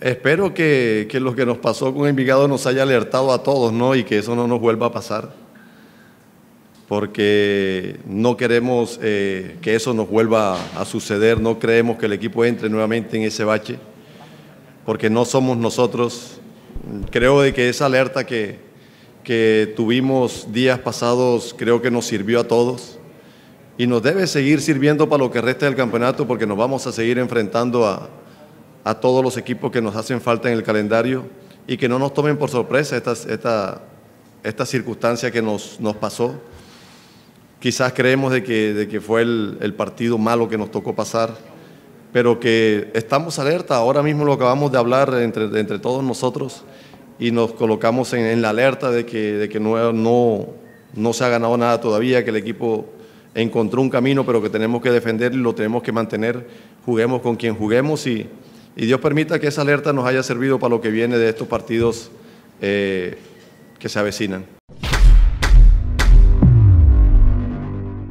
Espero que, lo que nos pasó con Envigado nos haya alertado a todos, ¿no? Y que eso no nos vuelva a pasar. Porque no queremos eh, que eso nos vuelva a suceder, no creemos que el equipo entre nuevamente en ese bache, porque no somos nosotros. Creo de que esa alerta que, que tuvimos días pasados creo que nos sirvió a todos y nos debe seguir sirviendo para lo que resta del campeonato porque nos vamos a seguir enfrentando a, a todos los equipos que nos hacen falta en el calendario y que no nos tomen por sorpresa esta, esta, esta circunstancia que nos, nos pasó. Quizás creemos de que, de que fue el, partido malo que nos tocó pasar, pero que estamos alerta. Ahora mismo lo acabamos de hablar entre, entre todos nosotros y nos colocamos en, en la alerta de que, de que no, no, no, se ha ganado nada todavía, que el equipo encontró un camino, pero que tenemos que defenderlo y lo tenemos que mantener. Juguemos con quien juguemos y y Dios permita que esa alerta nos haya servido para lo que viene de estos partidos eh, que se avecinan.